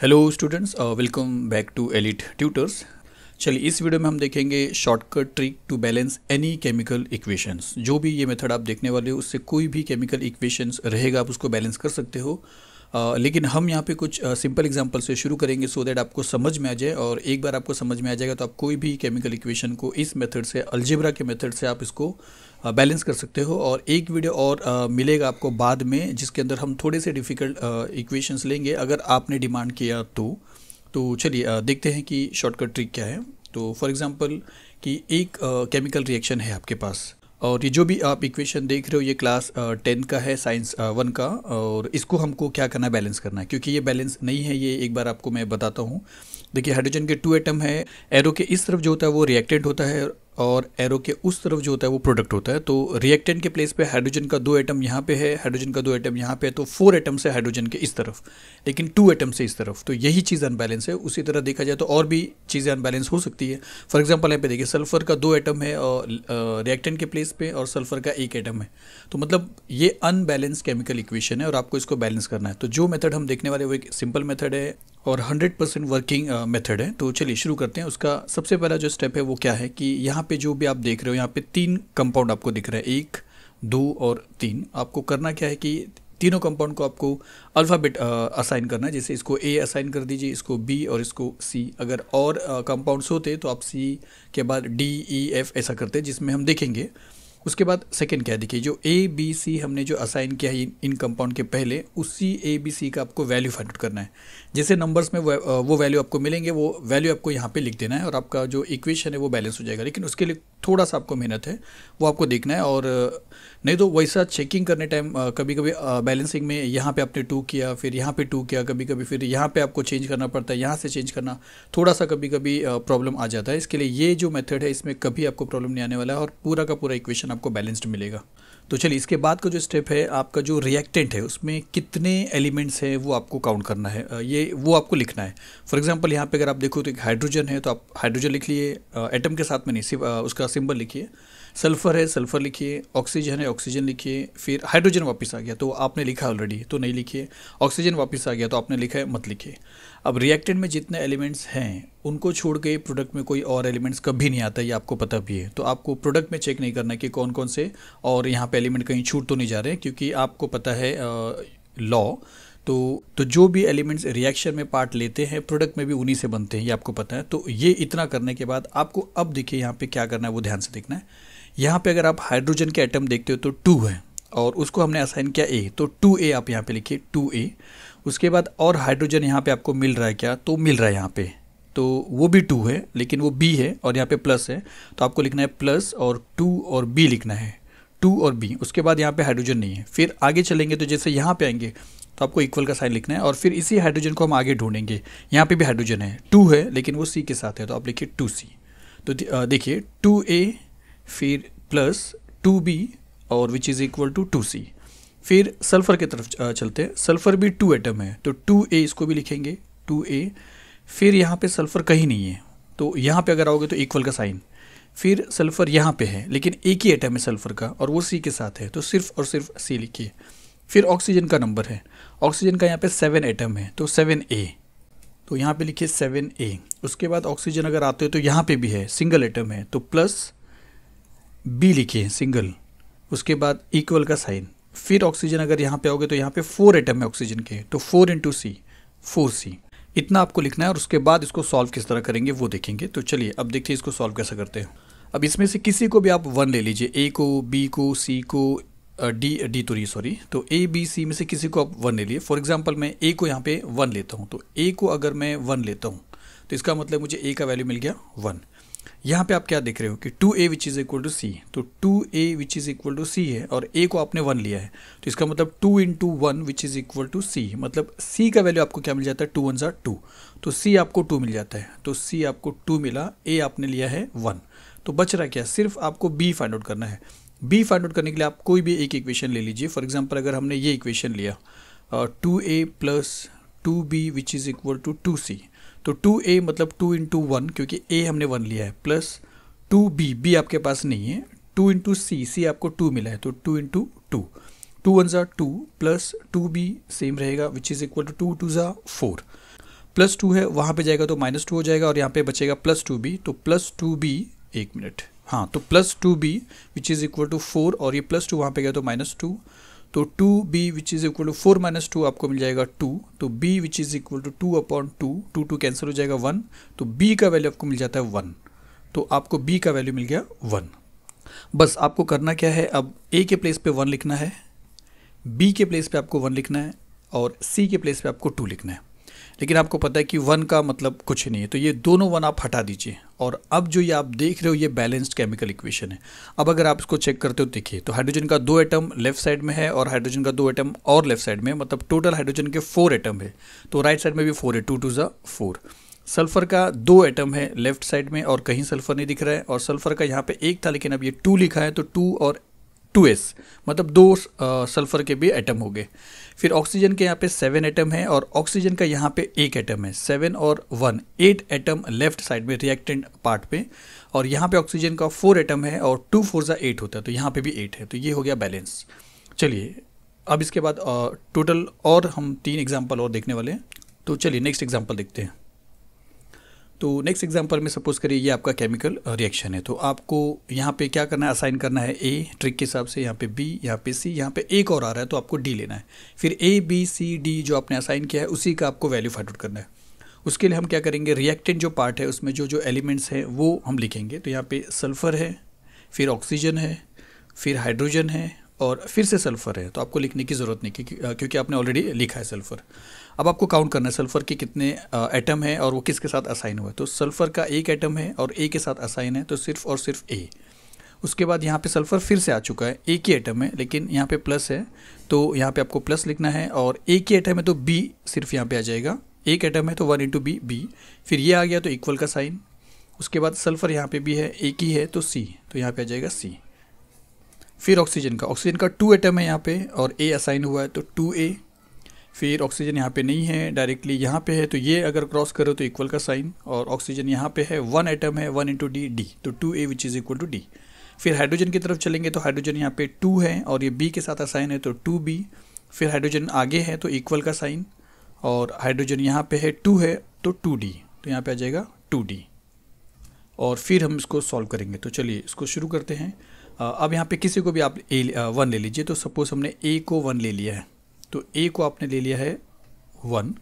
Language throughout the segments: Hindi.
hello students welcome back to elite tutors चलिए इस वीडियो में हम देखेंगे shortcut trick to balance any chemical equations जो भी ये मेथड आप देखने वाले हो उससे कोई भी केमिकल इक्वेशंस रहेगा आप उसको बैलेंस कर सकते हो आ, uh, लेकिन हम यहाँ पे कुछ सिंपल uh, एग्जांपल से शुरू करेंगे सो so दैट आपको समझ में आ जाए और एक बार आपको समझ में आ जाएगा तो आप कोई भी केमिकल इक्वेशन को इस मेथड से अल्जेब्रा के मेथड से आप इसको बैलेंस कर सकते हो और एक वीडियो और आ, मिलेगा आपको बाद में जिसके अंदर हम थोड़े से डिफ़िकल्ट इक्वेशंस लेंगे अगर आपने डिमांड किया तो तो चलिए देखते हैं कि शॉर्टकट ट्रिक क्या है तो फॉर एग्ज़ाम्पल कि एक केमिकल रिएक्शन है आपके पास और ये जो भी आप इक्वेशन देख रहे हो ये क्लास टेन का है साइंस वन का और इसको हमको क्या करना है बैलेंस करना है क्योंकि ये बैलेंस नहीं है ये एक बार आपको मैं बताता हूँ देखिए हाइड्रोजन के टू एटम है एरो के इस तरफ जो होता है वो रिएक्टेड होता है और एरो के उस तरफ जो होता है वो प्रोडक्ट होता है तो रिएक्टेंट के प्लेस पे हाइड्रोजन का दो एटम यहाँ पे है हाइड्रोजन का दो एटम यहाँ पे है तो फोर एटम से हाइड्रोजन के इस तरफ लेकिन टू एटम से इस तरफ तो यही चीज़ अनबैलेंस है उसी तरह देखा जाए तो और भी चीज़ें अनबैलेंस हो सकती है फॉर एग्जाम्पल यहाँ पे देखिए सल्फर का दो एटम है और रिएक्टेंट के प्लेस पर और सल्फर का एक एटम है तो मतलब ये अनबैलेंस केमिकल इक्वेशन है और आपको इसको बैलेंस करना है तो जो मेथड हम देखने वाले वो एक सिंपल मेथड है और हंड्रेड वर्किंग मेथड है तो चलिए शुरू करते हैं उसका सबसे पहला जो स्टेप है वो क्या है कि यहाँ पे जो भी आप देख रहे हो यहाँ पे तीन कंपाउंड आपको दिख रहा है एक दो और तीन आपको करना क्या है कि तीनों कंपाउंड को आपको अल्फ़ाबेट असाइन करना है जैसे इसको ए असाइन कर दीजिए इसको बी और इसको सी अगर और कंपाउंड्स होते तो आप सी के बाद डी ई एफ ऐसा करते जिसमें हम देखेंगे उसके बाद सेकेंड क्या देखिए जो ए बी सी हमने जो असाइन किया है इन कंपाउंड के पहले उसी ए बी सी का आपको वैल्यू फाइंड आउट करना है जैसे नंबर्स में वो वैल्यू आपको मिलेंगे वो वैल्यू आपको यहाँ पे लिख देना है और आपका जो इक्वेशन है वो बैलेंस हो जाएगा लेकिन उसके लिए थोड़ा सा आपको मेहनत है वो आपको देखना है और नहीं तो वैसा चेकिंग करने टाइम कभी कभी बैलेंसिंग में यहाँ पे आपने टू किया फिर यहाँ पे टू किया कभी कभी फिर यहाँ पे आपको चेंज करना पड़ता है यहाँ से चेंज करना थोड़ा सा कभी कभी प्रॉब्लम आ जाता है इसके लिए ये जो मेथड है इसमें कभी आपको प्रॉब्लम नहीं आने वाला है और पूरा का पूरा इक्वेशन आपको बैलेंस्ड मिलेगा तो चलिए इसके बाद का जो स्टेप है आपका जो रिएक्टेंट है उसमें कितने एलिमेंट्स हैं वो आपको काउंट करना है ये वो आपको लिखना है फॉर एग्जांपल यहाँ पे अगर आप देखो तो एक हाइड्रोजन है तो आप हाइड्रोजन लिख लिए एटम के साथ में नहीं सिर्फ उसका सिंबल लिखिए सल्फर है सल्फर लिखिए ऑक्सीजन है ऑक्सीजन लिखिए फिर हाइड्रोजन वापस आ गया तो आपने लिखा ऑलरेडी तो नहीं लिखिए ऑक्सीजन वापस आ गया तो आपने लिखा है मत लिखिए अब रिएक्टेंट में जितने एलिमेंट्स हैं उनको छोड़ के प्रोडक्ट में कोई और एलिमेंट्स कभी नहीं आता ये आपको पता भी है तो आपको प्रोडक्ट में चेक नहीं करना कि कौन कौन से और यहाँ पे एलिमेंट कहीं छूट तो नहीं जा रहे क्योंकि आपको पता है लॉ तो तो जो भी एलिमेंट्स रिएक्शन में पार्ट लेते हैं प्रोडक्ट में भी उन्हीं से बनते हैं ये आपको पता है तो ये इतना करने के बाद आपको अब देखिए यहाँ पे क्या करना है वो ध्यान से देखना है यहाँ पे अगर आप हाइड्रोजन के आइटम देखते हो तो टू है और उसको हमने असाइन किया ए तो टू ए आप यहाँ पे लिखिए टू ए उसके बाद और हाइड्रोजन यहाँ पे आपको मिल रहा है क्या तो मिल रहा है यहाँ पे तो वो भी टू है लेकिन वो बी है और यहाँ पे प्लस है तो आपको लिखना है प्लस और टू और बी लिखना है टू और बी उसके बाद यहाँ पे हाइड्रोजन नहीं है फिर आगे चलेंगे तो जैसे यहाँ पे आएंगे तो आपको इक्वल का साइन लिखना है और फिर इसी हाइड्रोजन को हम आगे ढूंढेंगे यहाँ पे भी हाइड्रोजन है टू है लेकिन वो सी के साथ है तो आप लिखिए टू सी तो देखिए टू ए फिर प्लस टू बी और which is equal to two C फिर सल्फ़र की तरफ चलते हैं सल्फ़र भी टू एटम है तो टू ए इसको भी लिखेंगे टू ए फिर यहाँ पे सल्फ़र कहीं नहीं है तो यहाँ पे अगर आओगे तो इक्वल का साइन फिर सल्फ़र यहाँ पे है लेकिन एक ही एटम है सल्फ़र का और वो सी के साथ है तो सिर्फ और सिर्फ सी लिखिए फिर ऑक्सीजन का नंबर है ऑक्सीजन का यहाँ पे सेवन एटम है तो सेवन ए तो यहाँ पे लिखिए सेवन ए उसके बाद ऑक्सीजन अगर आते हो तो यहाँ पे भी है सिंगल एटम है तो प्लस बी लिखिए सिंगल उसके बाद इक्वल का साइन फिर ऑक्सीजन अगर यहाँ पे आओगे तो यहाँ पे फोर एटम है ऑक्सीजन के तो four into C four C इतना आपको लिखना है और उसके बाद इसको सॉल्व किस तरह करेंगे वो देखेंगे तो चलिए अब देखिए इसको सॉल्व कैसे करते हैं अब इसमें से किसी को भी आप वन ले लीजिए ए को बी को सी को डी डी तो सॉरी तो ए बी सी में से किसी को आप वन ले लिए फॉर एग्जाम्पल मैं ए को यहाँ पे वन लेता हूँ तो ए को अगर मैं वन लेता हूँ तो इसका मतलब मुझे ए का वैल्यू मिल गया वन यहाँ पे आप क्या देख रहे हो कि two A which is equal to C तो two A which is equal to C है और ए को आपने वन लिया है तो इसका मतलब two in two one which is equal to C मतलब सी का वैल्यू आपको क्या मिल जाता है टू वन जार टू तो सी आपको टू मिल जाता है तो सी आपको टू मिला ए आपने लिया है वन तो बच रहा क्या सिर्फ आपको बी फाइंड आउट करना है बी फाइंड आउट करने के लिए आप कोई भी एक इक्वेशन ले लीजिए फॉर एग्जाम्पल अगर हमने ये इक्वेशन लिया two A plus two B which is equal to two C तो टू ए मतलब टू इंटू वन क्योंकि ए हमने वन लिया है प्लस टू बी बी आपके पास नहीं है टू इंटू सी सी आपको टू मिला है तो two into two two one za two plus two B same रहेगा which is equal to two two ज़ा फोर प्लस टू है वहाँ पे जाएगा तो माइनस टू हो जाएगा और यहाँ पे बचेगा प्लस टू बी तो प्लस टू बी एक मिनट हाँ तो plus two B which is equal to four और ये प्लस टू वहाँ पे गया तो माइनस टू तो two B which is equal to four minus two आपको मिल जाएगा टू तो B which is equal to two upon two two two cancel हो जाएगा वन तो बी का वैल्यू आपको मिल जाता है वन तो आपको बी का वैल्यू मिल गया वन बस आपको करना क्या है अब ए के प्लेस पे वन लिखना है बी के प्लेस पे आपको वन लिखना है और सी के प्लेस पे आपको टू लिखना है लेकिन आपको पता है कि वन का मतलब कुछ नहीं है तो ये दोनों वन आप हटा दीजिए और अब जो ये आप देख रहे हो ये बैलेंस्ड केमिकल इक्वेशन है अब अगर आप इसको चेक करते हो देखिए तो हाइड्रोजन का दो एटम लेफ्ट साइड में है और हाइड्रोजन का दो एटम और लेफ्ट साइड में मतलब टोटल हाइड्रोजन के फोर एटम है तो राइट साइड में भी फोर है टू टू ज़ा फोर सल्फर का दो एटम है लेफ्ट साइड में और कहीं सल्फर नहीं दिख रहा है और सल्फर का यहाँ पे एक था लेकिन अब ये टू लिखा है तो टू और टू एस मतलब दो सल्फर के भी एटम हो गए फिर ऑक्सीजन के यहाँ पे सेवन एटम है और ऑक्सीजन का यहाँ पे एक एटम है सेवन और one eight atom left side में रिएक्टेंट पार्ट पे और यहाँ पे ऑक्सीजन का फोर एटम है और टू फोर ज़ा एट होता है तो यहाँ पे भी एट है तो ये हो गया बैलेंस चलिए अब इसके बाद टोटल और हम तीन एग्जाम्पल और देखने वाले हैं तो चलिए नेक्स्ट एग्जाम्पल देखते हैं तो नेक्स्ट एग्जांपल में सपोज करिए ये आपका केमिकल रिएक्शन है तो आपको यहाँ पे क्या करना है असाइन करना है ए ट्रिक के हिसाब से यहाँ पे बी यहाँ पे सी यहाँ पे एक और आ रहा है तो आपको डी लेना है फिर ए बी सी डी जो आपने असाइन किया है उसी का आपको वैल्यू फाइंड आउट करना है उसके लिए हम क्या करेंगे रिएक्टेंट जो पार्ट है उसमें जो जो एलिमेंट्स हैं वो हम लिखेंगे तो यहाँ पे सल्फ़र है फिर ऑक्सीजन है फिर हाइड्रोजन है और फिर से सल्फ़र है तो आपको लिखने की ज़रूरत नहीं क्योंकि आपने ऑलरेडी लिखा है सल्फ़र अब आपको काउंट करना है सल्फ़र के कितने एटम हैं और वो किसके साथ असाइन हुआ है तो सल्फ़र का एक एटम है और ए के साथ असाइन है तो सिर्फ और सिर्फ ए उसके बाद यहाँ पे सल्फ़र फिर से आ चुका है एक ही आइटम है लेकिन यहाँ पे प्लस है तो यहाँ पे आपको प्लस लिखना है और एक ही एटम है तो बी सिर्फ यहाँ पे आ जाएगा एक आइटम है तो वन इंटू बी बी फिर ये आ गया तो इक्वल का साइन उसके बाद सल्फ़र यहाँ पे भी है एक ही है तो सी तो यहाँ पे आ जाएगा सी फिर ऑक्सीजन का ऑक्सीजन का टू एटम है यहाँ पे और ए असाइन हुआ है तो टू ए फिर ऑक्सीजन यहाँ पे नहीं है डायरेक्टली यहाँ पे है तो ये अगर क्रॉस करो तो इक्वल का साइन और ऑक्सीजन यहाँ पे है वन एटम है वन इंटू डी डी तो two A which is equal to D फिर हाइड्रोजन की तरफ चलेंगे तो हाइड्रोजन यहाँ पे टू है और ये बी के साथ असाइन है तो टू बी फिर हाइड्रोजन आगे है तो इक्वल का साइन और हाइड्रोजन यहाँ पे है टू है तो टू डी तो यहाँ पे आ जाएगा टू डी और फिर हम इसको सॉल्व करेंगे तो चलिए इसको शुरू करते हैं अब यहाँ पे किसी को भी आप ए वन ले लीजिए तो सपोज़ हमने ए को वन ले लिया है तो ए को आपने ले लिया है वन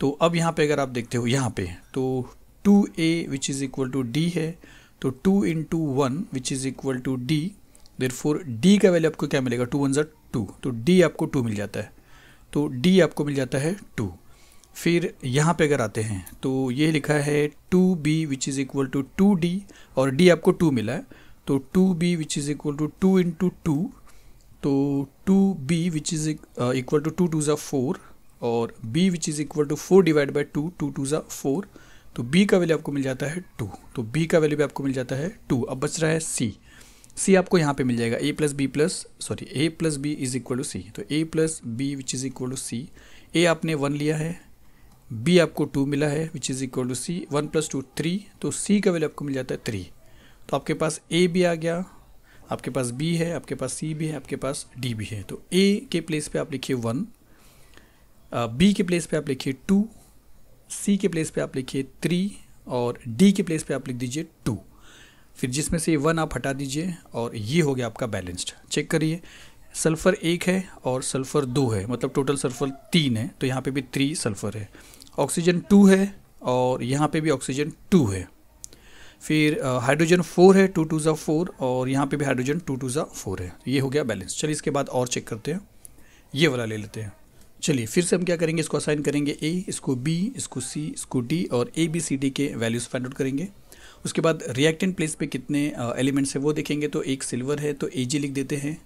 तो अब यहाँ पे अगर आप देखते हो यहाँ पे तो two A which is equal to D है तो two in two one which is equal to D there four D का वैल्यू आपको क्या मिलेगा टू वन जर टू तो डी आपको टू मिल जाता है तो डी आपको मिल जाता है टू फिर यहाँ पे अगर आते हैं तो ये लिखा है two B which is equal to two D और डी आपको टू मिला है तो two B which is equal to two into two तो two B which is equal to two two ज़ा फोर और b which is equal to four divide by two two two ज़ा फोर तो b का वैल्यू आपको मिल जाता है टू तो b का वैल्यू भी आपको मिल जाता है टू अब बच रहा है c c आपको यहाँ पे मिल जाएगा a plus B plus sorry a plus B is equal to C तो a plus B which is equal to C A आपने वन लिया है b आपको टू मिला है which is equal to C one plus two three तो c का वैल्यू आपको मिल जाता है थ्री तो आपके पास ए भी आ गया आपके पास बी है आपके पास सी भी है आपके पास डी भी है तो ए के प्लेस पे आप लिखिए वन बी के प्लेस पे आप लिखिए टू सी के प्लेस पे आप लिखिए थ्री और डी के प्लेस पे आप लिख दीजिए टू फिर जिसमें से वन आप हटा दीजिए और ये हो गया आपका बैलेंस्ड चेक करिए सल्फ़र एक है और सल्फ़र दो है मतलब टोटल सल्फ़र तीन है तो यहाँ पे भी थ्री सल्फ़र है ऑक्सीजन टू है और यहाँ पे भी ऑक्सीजन टू है फिर हाइड्रोजन फोर है टू टू ज़ा फोर और यहाँ पे भी हाइड्रोजन टू टू ज़ा फोर है ये हो गया बैलेंस चलिए इसके बाद और चेक करते हैं ये वाला ले लेते हैं चलिए फिर से हम क्या करेंगे इसको असाइन करेंगे ए इसको बी इसको सी इसको डी और ए बी सी डी के वैल्यूज़ फाइंड आउट करेंगे उसके बाद रिएक्टेंट प्लेस पे कितने एलिमेंट्स हैं वो देखेंगे तो एक सिल्वर है तो ए लिख देते हैं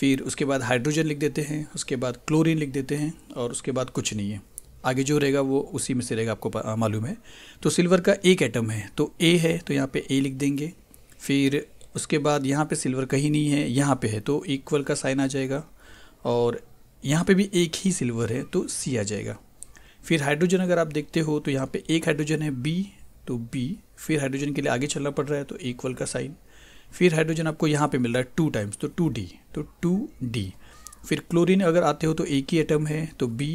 फिर उसके बाद हाइड्रोजन लिख देते हैं उसके बाद क्लोरीन लिख देते हैं और उसके बाद कुछ नहीं है आगे जो रहेगा वो उसी में से रहेगा आपको मालूम है तो सिल्वर का एक एटम है तो ए है तो यहाँ पे ए लिख देंगे फिर उसके बाद यहाँ पे सिल्वर कहीं नहीं है यहाँ पे है तो इक्वल का साइन आ जाएगा और यहाँ पे भी एक ही सिल्वर है तो सी आ जाएगा फिर हाइड्रोजन अगर आप देखते हो तो यहाँ पे एक हाइड्रोजन है बी तो बी फिर हाइड्रोजन के लिए आगे चलना पड़ रहा है तो इक्वल का साइन फिर हाइड्रोजन आपको यहाँ पे मिल रहा है टू टाइम्स तो टू डी तो टू डी फिर क्लोरीन अगर आते हो तो एक ही एटम है तो बी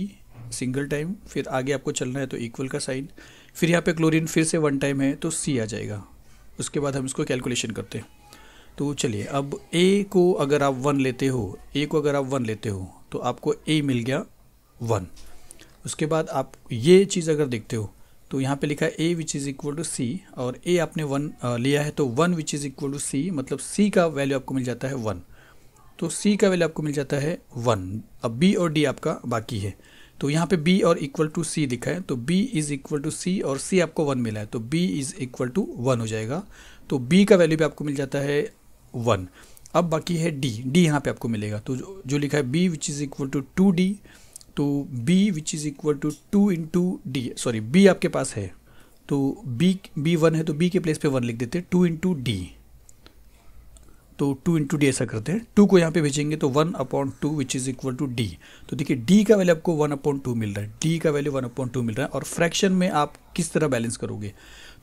सिंगल टाइम फिर आगे आपको चलना है तो इक्वल का साइन फिर यहाँ पे क्लोरीन फिर से वन टाइम है तो सी आ जाएगा उसके बाद हम इसको कैलकुलेशन करते हैं तो चलिए अब ए को अगर आप वन लेते हो ए को अगर आप वन लेते हो तो आपको ए मिल गया वन उसके बाद आप ये चीज़ अगर देखते हो तो यहाँ पे लिखा है A which is equal to C और ए आपने वन लिया है तो one which is equal to C मतलब सी का वैल्यू आपको मिल जाता है वन तो सी का वैल्यू आपको मिल जाता है वन अब बी और डी आपका बाकी है तो यहाँ पे b और इक्वल टू सी दिखा है तो b is equal to C और c आपको वन मिला है तो b is equal to one हो जाएगा तो b का वैल्यू भी आपको मिल जाता है वन अब बाकी है d d यहाँ पे आपको मिलेगा तो जो, जो लिखा है b which is equal to two D तो b which is equal to two into D sorry b आपके पास है तो b b वन है तो b के प्लेस पे वन लिख देते हैं टू इंटू डी तो टू इंटू डी ऐसा करते हैं टू को यहाँ पे भेजेंगे तो one upon two which is equal to D तो देखिए डी का वैल्यू आपको वन अपॉन टू मिल रहा है डी का वैल्यू वन अपॉन टू मिल रहा है और फ्रैक्शन में आप किस तरह बैलेंस करोगे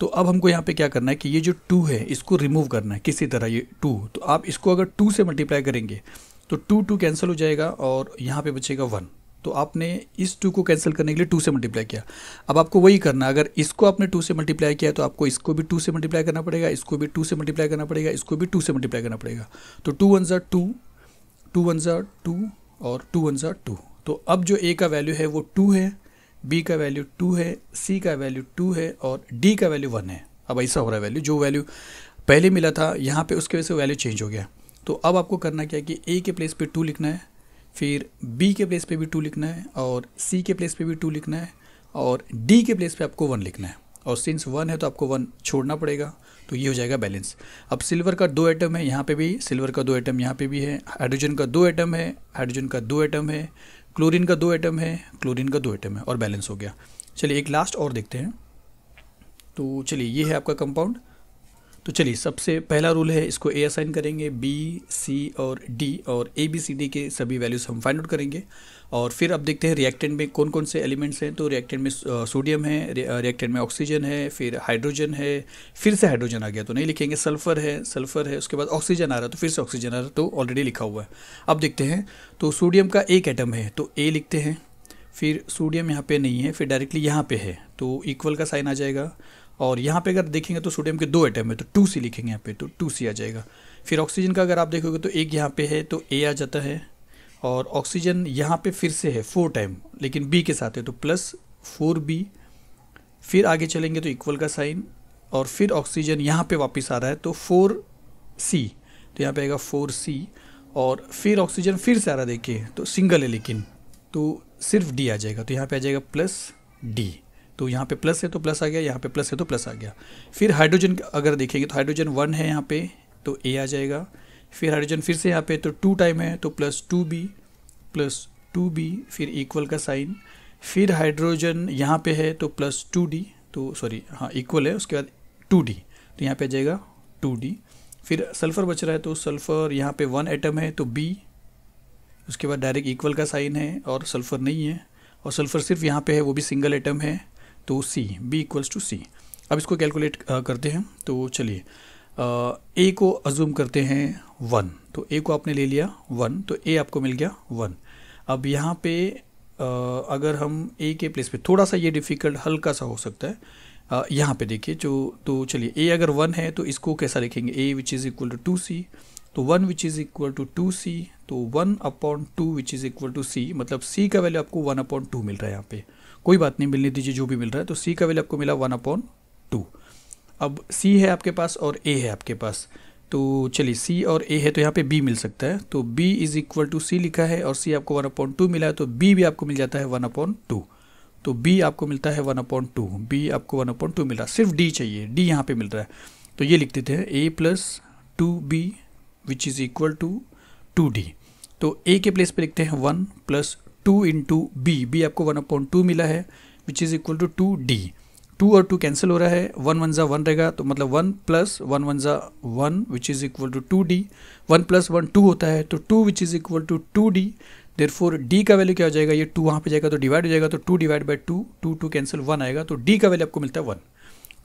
तो अब हमको यहाँ पे क्या करना है कि ये जो टू है इसको रिमूव करना है किसी तरह ये टू तो आप इसको अगर टू से मल्टीप्लाई करेंगे तो टू टू कैंसिल हो जाएगा और यहाँ पर बचेगा वन तो आपने इस टू को कैंसिल करने के लिए टू से मल्टीप्लाई किया अब आपको वही करना अगर इसको आपने टू से मल्टीप्लाई किया तो आपको इसको भी टू से मल्टीप्लाई करना पड़ेगा इसको भी टू से मल्टीप्लाई करना पड़ेगा इसको भी टू से मल्टीप्लाई करना पड़ेगा तो two one za two two one za two और टू वन जर टू तो अब जो ए का वैल्यू है वो टू है बी का वैल्यू टू है सी का वैल्यू टू है और डी का वैल्यू वन है अब ऐसा हो रहा है वैल्यू जो वैल्यू पहले मिला था यहाँ पे उसके वजह से वैल्यू चेंज हो गया तो अब आपको करना क्या है कि ए के प्लेस पे टू लिखना है फिर बी के प्लेस पे भी टू लिखना है और सी के प्लेस पे भी टू लिखना है और डी के प्लेस पे आपको वन लिखना है और सिंस वन है तो आपको वन छोड़ना पड़ेगा तो ये हो जाएगा बैलेंस अब सिल्वर का दो एटम है यहाँ पे भी सिल्वर का दो एटम यहाँ पे भी है हाइड्रोजन का दो एटम है हाइड्रोजन का दो एटम है क्लोरीन का दो एटम है क्लोरीन का दो एटम है और बैलेंस हो गया चलिए एक लास्ट और देखते हैं तो चलिए ये है आपका कंपाउंड तो चलिए सबसे पहला रूल है इसको ए असाइन करेंगे बी सी और डी और ए बी सी डी के सभी वैल्यूज़ हम फाइंड आउट करेंगे और फिर अब देखते हैं रिएक्टेंट में कौन कौन से एलिमेंट्स हैं तो रिएक्टेंट में सोडियम है रिएक्टेंट में ऑक्सीजन है फिर हाइड्रोजन है फिर से हाइड्रोजन आ गया तो नहीं लिखेंगे सल्फर है सल्फर है उसके बाद ऑक्सीजन आ रहा है तो फिर से ऑक्सीजन आ रहा तो ऑलरेडी लिखा हुआ है अब देखते हैं तो सोडियम का एक एटम है तो ए लिखते हैं फिर सोडियम यहाँ पे नहीं है फिर डायरेक्टली यहाँ पे है तो इक्वल का साइन आ जाएगा और यहाँ पे अगर देखेंगे तो सोडियम के दो एटम है तो टू सी लिखेंगे यहाँ पे तो टू सी आ जाएगा फिर ऑक्सीजन का अगर आप देखोगे तो एक यहाँ पे है तो ए आ जाता है और ऑक्सीजन यहाँ पे फिर से है फोर टाइम लेकिन बी के साथ है तो प्लस फोर बी फिर आगे चलेंगे तो इक्वल का साइन और फिर ऑक्सीजन यहाँ पे वापस आ रहा है तो फोर सी तो यहाँ पे आएगा फोर सी और फिर ऑक्सीजन फिर से आ रहा देखिए तो सिंगल है लेकिन तो सिर्फ डी आ जाएगा तो यहाँ पर आ जाएगा प्लस डी तो यहाँ पे प्लस है तो प्लस आ गया यहाँ पे प्लस है तो प्लस आ गया फिर हाइड्रोजन अगर देखेंगे तो हाइड्रोजन वन है यहाँ पे तो ए आ जाएगा फिर हाइड्रोजन फिर से यहाँ पे तो टू टाइम है तो plus two B plus two B फिर इक्वल का साइन फिर हाइड्रोजन यहाँ पे है तो प्लस टू डी तो सॉरी हाँ इक्वल है उसके बाद टू डी तो यहाँ पे आ जाएगा टू डी फिर सल्फ़र बच रहा है तो सल्फ़र यहाँ पे वन एटम है तो बी उसके बाद डायरेक्ट इक्वल का साइन है और सल्फ़र नहीं है और सल्फ़र सिर्फ यहाँ पे है वो भी सिंगल एटम है तो C B equals to C अब इसको कैलकुलेट करते हैं तो चलिए ए को अजूम करते हैं वन तो ए को आपने ले लिया वन तो ए आपको मिल गया वन अब यहाँ पे आ, अगर हम ए के प्लेस पे थोड़ा सा ये डिफ़िकल्ट हल्का सा हो सकता है यहाँ पे देखिए जो तो चलिए ए अगर वन है तो इसको कैसा लिखेंगे A which is equal to two C तो one which is equal to two C तो one upon two which is equal to C मतलब सी का वैल्यू आपको वन अपॉन टू मिल रहा है यहाँ पे कोई बात नहीं मिलने दीजिए जो भी मिल रहा है तो सी का वैल्यू आपको मिला वन अपॉन टू अब सी है आपके पास और ए है आपके पास तो चलिए सी और ए है तो यहाँ पे बी मिल सकता है तो B is equal to C लिखा है और सी आपको वन अपॉन टू मिला है तो बी भी आपको मिल जाता है वन अपॉइंट टू तो बी आपको मिलता है वन अपॉइंट टू बी आपको वन अपॉन टू मिला सिर्फ डी चाहिए डी यहाँ पे मिल रहा है तो ये लिख देते हैं A plus two B which is equal to two D तो ए के प्लेस पे लिखते हैं one plus two into B B आपको वन अपॉइंट टू मिला है which is equal to two D two और टू कैंसिल हो रहा है वन वन ज़ा वन रहेगा तो मतलब वन प्लस वन वन ज़ा one which is equal to two D one plus one two होता है तो two which is equal to two D there four D का वैल्यू क्या हो जाएगा ये टू वहाँ पे जाएगा तो डिवाइड हो जाएगा तो two divide by two two two cancel one आएगा तो डी का वैल्यू आपको मिलता है वन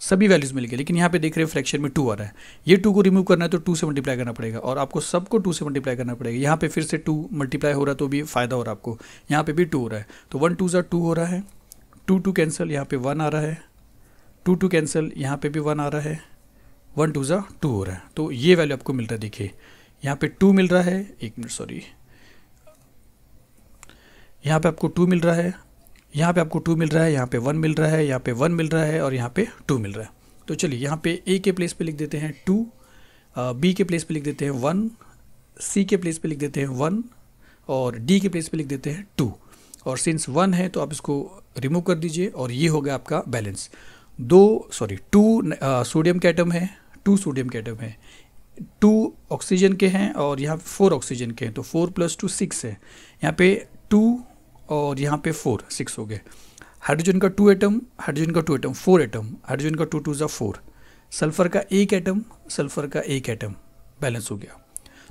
सभी वैल्यूज मिल गए लेकिन यहाँ पे देख रहे हैं फ्रैक्शन में टू आ रहा है ये टू को रिमूव करना है तो टू से मल्टीप्लाई करना पड़ेगा और आपको सबको टू से मल्टीप्लाई करना पड़ेगा यहाँ पे फिर से टू मल्टीप्लाई हो रहा है तो भी फायदा हो रहा है आपको यहाँ पे भी टू हो रहा है तो वन टू जो टू हो रहा है टू टू कैंसिल यहाँ पे वन आ रहा है टू टू कैंसिल यहाँ पे भी वन आ रहा है वन टू जो टू हो रहा है तो ये वैल्यू आपको मिल रहा है देखिए यहाँ पे टू मिल रहा है एक मिनट सॉरी यहाँ पे आपको टू मिल रहा है यहाँ पे आपको टू मिल रहा है यहाँ पे वन मिल रहा है यहाँ पे वन मिल रहा है और यहाँ पे टू मिल रहा है तो चलिए यहाँ पे ए के प्लेस पे लिख देते हैं टू बी के प्लेस पे लिख देते हैं वन सी के प्लेस पे लिख देते हैं वन और डी के प्लेस पे लिख देते हैं टू और सिंस वन है तो आप इसको रिमूव कर दीजिए और ये हो गया आपका बैलेंस दो सॉरी टू सोडियम के आइटम है टू सोडियम के आइटम है टू ऑक्सीजन के हैं और यहाँ फोर ऑक्सीजन के हैं तो फोर प्लस टू सिक्स है यहाँ पे टू और यहाँ पे फोर सिक्स हो गए हाइड्रोजन का टू एटम हाइड्रोजन का two atom four atom hydrogen का टू टू ज़ा फोर सल्फ़र का एक एटम सल्फ़र का एक एटम बैलेंस हो गया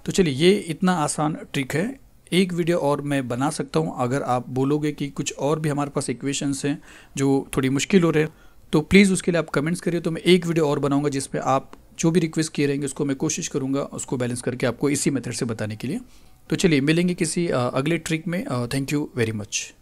तो चलिए ये इतना आसान ट्रिक है एक वीडियो और मैं बना सकता हूँ अगर आप बोलोगे कि कुछ और भी हमारे पास इक्वेशंस हैं जो थोड़ी मुश्किल हो रहे हैं तो प्लीज़ उसके लिए आप कमेंट्स करिए तो मैं एक वीडियो और बनाऊँगा जिसमें आप जो भी रिक्वेस्ट किए रहेंगे उसको मैं कोशिश करूँगा उसको बैलेंस करके आपको इसी मेथड से बताने के लिए तो चलिए मिलेंगे किसी अगले ट्रिक में थैंक यू वेरी मच